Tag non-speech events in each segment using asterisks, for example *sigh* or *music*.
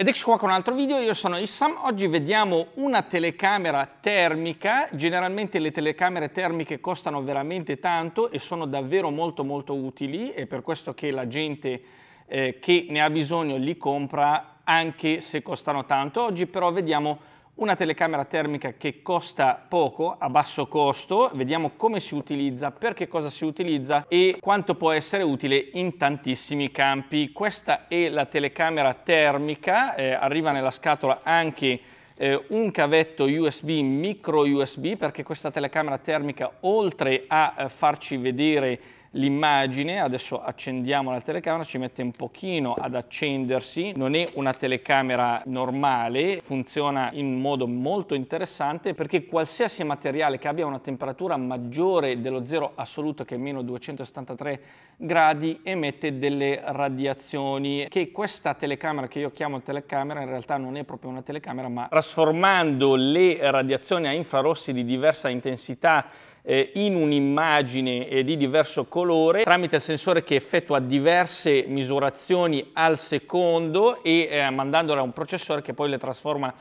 Ed ecco qua con un altro video, io sono Issam, oggi vediamo una telecamera termica, generalmente le telecamere termiche costano veramente tanto e sono davvero molto molto utili, è per questo che la gente eh, che ne ha bisogno li compra anche se costano tanto. Oggi però vediamo una telecamera termica che costa poco, a basso costo, vediamo come si utilizza, per che cosa si utilizza e quanto può essere utile in tantissimi campi. Questa è la telecamera termica, eh, arriva nella scatola anche eh, un cavetto USB, micro USB, perché questa telecamera termica oltre a eh, farci vedere l'immagine, adesso accendiamo la telecamera, ci mette un pochino ad accendersi, non è una telecamera normale, funziona in modo molto interessante perché qualsiasi materiale che abbia una temperatura maggiore dello zero assoluto che è meno 273 gradi emette delle radiazioni che questa telecamera che io chiamo telecamera in realtà non è proprio una telecamera ma trasformando le radiazioni a infrarossi di diversa intensità eh, in un'immagine eh, di diverso colore tramite il sensore che effettua diverse misurazioni al secondo e eh, mandandole a un processore che poi le trasforma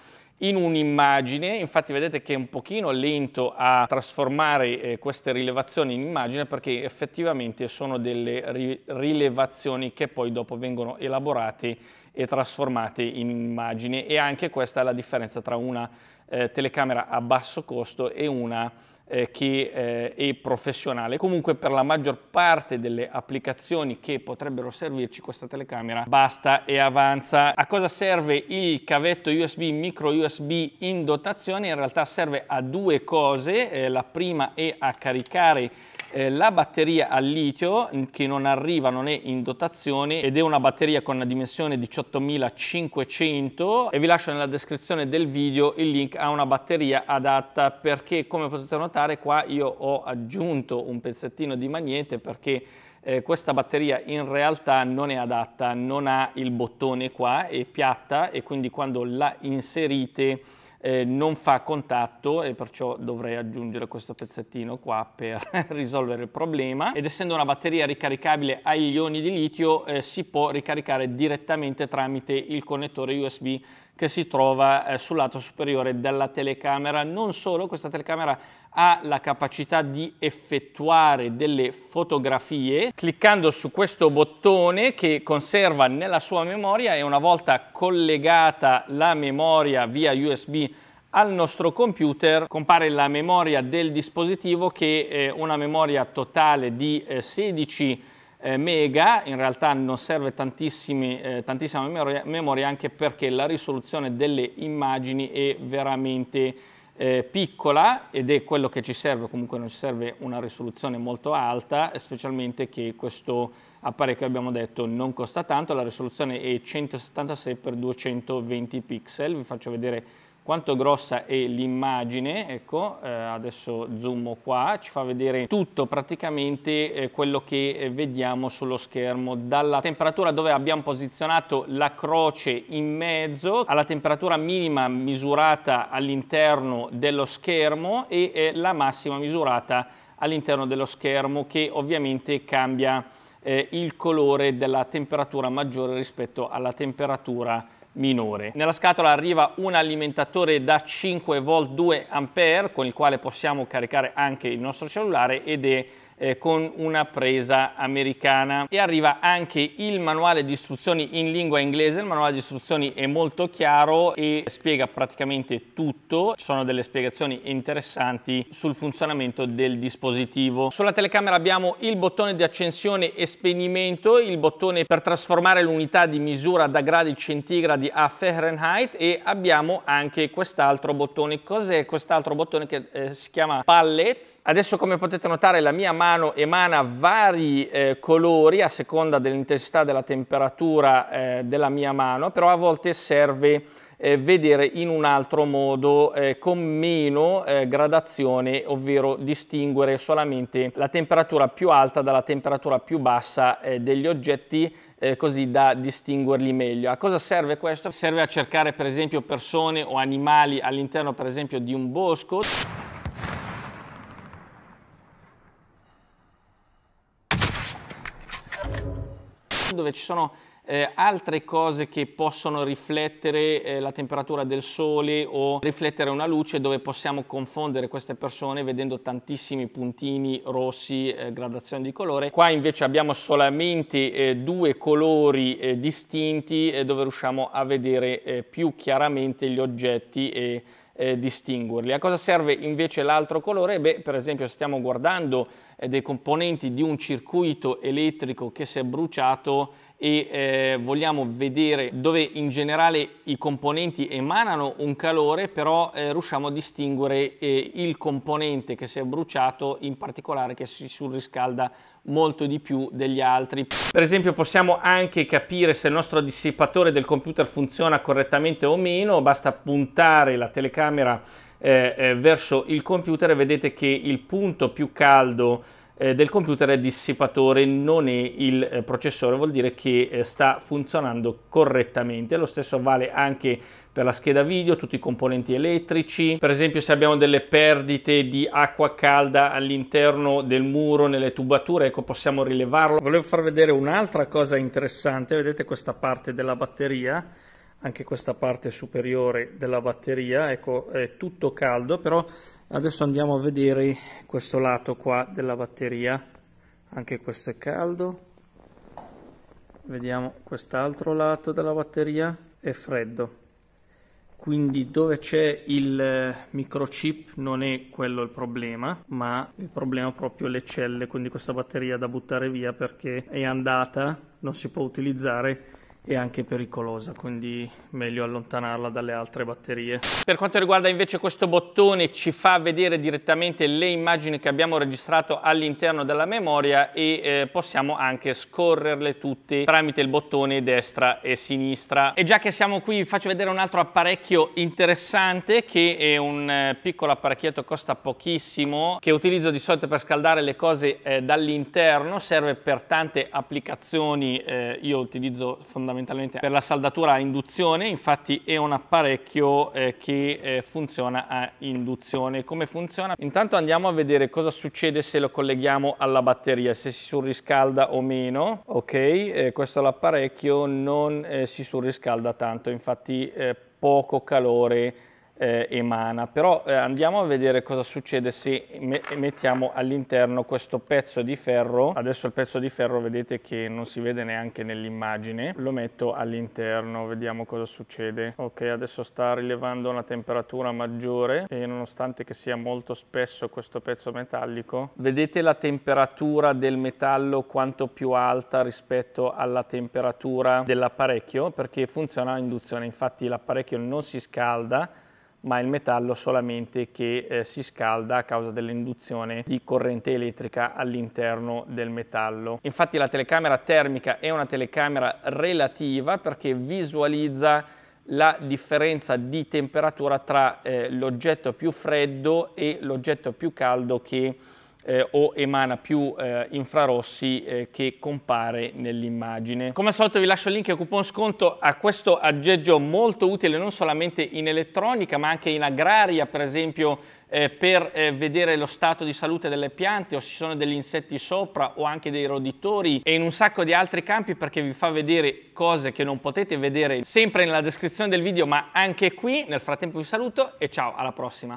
in un'immagine, infatti vedete che è un pochino lento a trasformare eh, queste rilevazioni in immagine perché effettivamente sono delle ri rilevazioni che poi dopo vengono elaborate e trasformate in immagine e anche questa è la differenza tra una eh, telecamera a basso costo e una eh, che eh, è professionale. Comunque per la maggior parte delle applicazioni che potrebbero servirci questa telecamera basta e avanza. A cosa serve il cavetto USB, micro USB in dotazione? In realtà serve a due cose, eh, la prima è a caricare eh, la batteria al litio che non arriva, non è in dotazione ed è una batteria con una dimensione 18500 e vi lascio nella descrizione del video il link a una batteria adatta perché come potete notare qua io ho aggiunto un pezzettino di magnete perché eh, questa batteria in realtà non è adatta, non ha il bottone qua, è piatta e quindi quando la inserite eh, non fa contatto e perciò dovrei aggiungere questo pezzettino qua per *laughs* risolvere il problema ed essendo una batteria ricaricabile agli ioni di litio eh, si può ricaricare direttamente tramite il connettore USB che si trova eh, sul lato superiore della telecamera. Non solo, questa telecamera ha la capacità di effettuare delle fotografie cliccando su questo bottone che conserva nella sua memoria e una volta collegata la memoria via USB al nostro computer compare la memoria del dispositivo che è una memoria totale di 16 eh, eh, mega, in realtà non serve eh, tantissima memoria, memoria anche perché la risoluzione delle immagini è veramente eh, piccola ed è quello che ci serve, comunque non ci serve una risoluzione molto alta, specialmente che questo apparecchio abbiamo detto non costa tanto, la risoluzione è 176x220 pixel, vi faccio vedere quanto grossa è l'immagine, ecco, eh, adesso zoom qua, ci fa vedere tutto praticamente eh, quello che eh, vediamo sullo schermo, dalla temperatura dove abbiamo posizionato la croce in mezzo, alla temperatura minima misurata all'interno dello schermo e eh, la massima misurata all'interno dello schermo che ovviamente cambia eh, il colore della temperatura maggiore rispetto alla temperatura minore. Nella scatola arriva un alimentatore da 5V 2A con il quale possiamo caricare anche il nostro cellulare ed è eh, con una presa americana e arriva anche il manuale di istruzioni in lingua inglese, il manuale di istruzioni è molto chiaro e spiega praticamente tutto, ci sono delle spiegazioni interessanti sul funzionamento del dispositivo. Sulla telecamera abbiamo il bottone di accensione e spegnimento, il bottone per trasformare l'unità di misura da gradi centigradi a Fahrenheit e abbiamo anche quest'altro bottone. Cos'è quest'altro bottone che eh, si chiama palette Adesso come potete notare la mia mano umano emana vari eh, colori a seconda dell'intensità della temperatura eh, della mia mano, però a volte serve eh, vedere in un altro modo eh, con meno eh, gradazione, ovvero distinguere solamente la temperatura più alta dalla temperatura più bassa eh, degli oggetti eh, così da distinguerli meglio. A cosa serve questo? Serve a cercare per esempio persone o animali all'interno per esempio di un bosco. dove ci sono eh, altre cose che possono riflettere eh, la temperatura del sole o riflettere una luce dove possiamo confondere queste persone vedendo tantissimi puntini rossi, eh, gradazioni di colore. Qua invece abbiamo solamente eh, due colori eh, distinti eh, dove riusciamo a vedere più chiaramente gli oggetti e eh, distinguerli. A cosa serve invece l'altro colore? Beh, per esempio stiamo guardando eh, dei componenti di un circuito elettrico che si è bruciato e eh, vogliamo vedere dove in generale i componenti emanano un calore però eh, riusciamo a distinguere eh, il componente che si è bruciato in particolare che si surriscalda molto di più degli altri per esempio possiamo anche capire se il nostro dissipatore del computer funziona correttamente o meno basta puntare la telecamera eh, eh, verso il computer e vedete che il punto più caldo eh, del computer è dissipatore, non è il eh, processore, vuol dire che eh, sta funzionando correttamente. Lo stesso vale anche per la scheda video, tutti i componenti elettrici, per esempio se abbiamo delle perdite di acqua calda all'interno del muro, nelle tubature, ecco possiamo rilevarlo. Volevo far vedere un'altra cosa interessante, vedete questa parte della batteria, anche questa parte superiore della batteria, ecco è tutto caldo, però adesso andiamo a vedere questo lato qua della batteria anche questo è caldo vediamo quest'altro lato della batteria è freddo quindi dove c'è il eh, microchip non è quello il problema ma il problema è proprio le celle quindi questa batteria da buttare via perché è andata non si può utilizzare e anche pericolosa, quindi meglio allontanarla dalle altre batterie. Per quanto riguarda invece questo bottone ci fa vedere direttamente le immagini che abbiamo registrato all'interno della memoria e eh, possiamo anche scorrerle tutte tramite il bottone destra e sinistra. E già che siamo qui vi faccio vedere un altro apparecchio interessante che è un eh, piccolo apparecchietto, costa pochissimo, che utilizzo di solito per scaldare le cose eh, dall'interno, serve per tante applicazioni, eh, io utilizzo fondamentalmente fondamentalmente per la saldatura a induzione, infatti è un apparecchio eh, che eh, funziona a induzione. Come funziona? Intanto andiamo a vedere cosa succede se lo colleghiamo alla batteria, se si surriscalda o meno. Ok, eh, questo l'apparecchio non eh, si surriscalda tanto, infatti eh, poco calore eh, emana. Però eh, andiamo a vedere cosa succede se me mettiamo all'interno questo pezzo di ferro. Adesso il pezzo di ferro vedete che non si vede neanche nell'immagine. Lo metto all'interno, vediamo cosa succede. Ok, adesso sta rilevando una temperatura maggiore e nonostante che sia molto spesso questo pezzo metallico, vedete la temperatura del metallo quanto più alta rispetto alla temperatura dell'apparecchio perché funziona a induzione infatti l'apparecchio non si scalda ma il metallo solamente che eh, si scalda a causa dell'induzione di corrente elettrica all'interno del metallo. Infatti la telecamera termica è una telecamera relativa perché visualizza la differenza di temperatura tra eh, l'oggetto più freddo e l'oggetto più caldo che eh, o emana più eh, infrarossi eh, che compare nell'immagine. Come al solito vi lascio il link e coupon sconto a questo aggeggio molto utile non solamente in elettronica ma anche in agraria per esempio eh, per eh, vedere lo stato di salute delle piante o se ci sono degli insetti sopra o anche dei roditori e in un sacco di altri campi perché vi fa vedere cose che non potete vedere sempre nella descrizione del video ma anche qui. Nel frattempo vi saluto e ciao alla prossima!